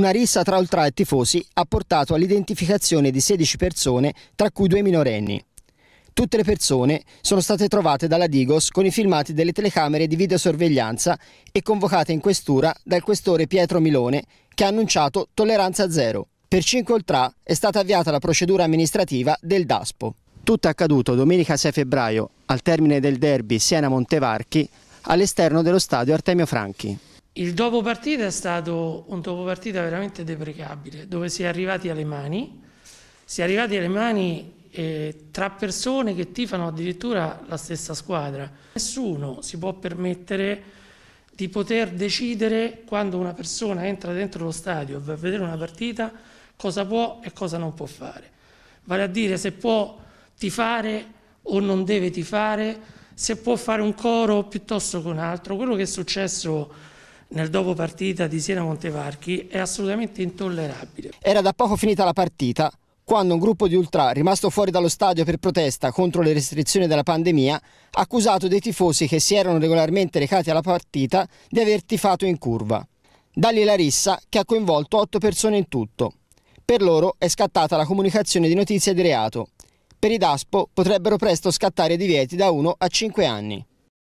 Una rissa tra ultra e tifosi ha portato all'identificazione di 16 persone, tra cui due minorenni. Tutte le persone sono state trovate dalla Digos con i filmati delle telecamere di videosorveglianza e convocate in questura dal questore Pietro Milone, che ha annunciato tolleranza zero. Per 5 oltrà è stata avviata la procedura amministrativa del DASPO. Tutto è accaduto domenica 6 febbraio, al termine del derby Siena-Montevarchi, all'esterno dello stadio Artemio Franchi. Il dopo partita è stato un dopo partita veramente deprecabile, dove si è arrivati alle mani, si è arrivati alle mani eh, tra persone che tifano addirittura la stessa squadra. Nessuno si può permettere di poter decidere quando una persona entra dentro lo stadio e va a vedere una partita cosa può e cosa non può fare. Vale a dire se può tifare o non deve tifare, se può fare un coro piuttosto che un altro. Quello che è successo nel dopo partita di Siena Montevarchi è assolutamente intollerabile. Era da poco finita la partita quando un gruppo di ultra rimasto fuori dallo stadio per protesta contro le restrizioni della pandemia ha accusato dei tifosi che si erano regolarmente recati alla partita di aver tifato in curva. Dagli la rissa che ha coinvolto otto persone in tutto. Per loro è scattata la comunicazione di notizie di reato. Per i DASPO potrebbero presto scattare divieti da 1 a 5 anni.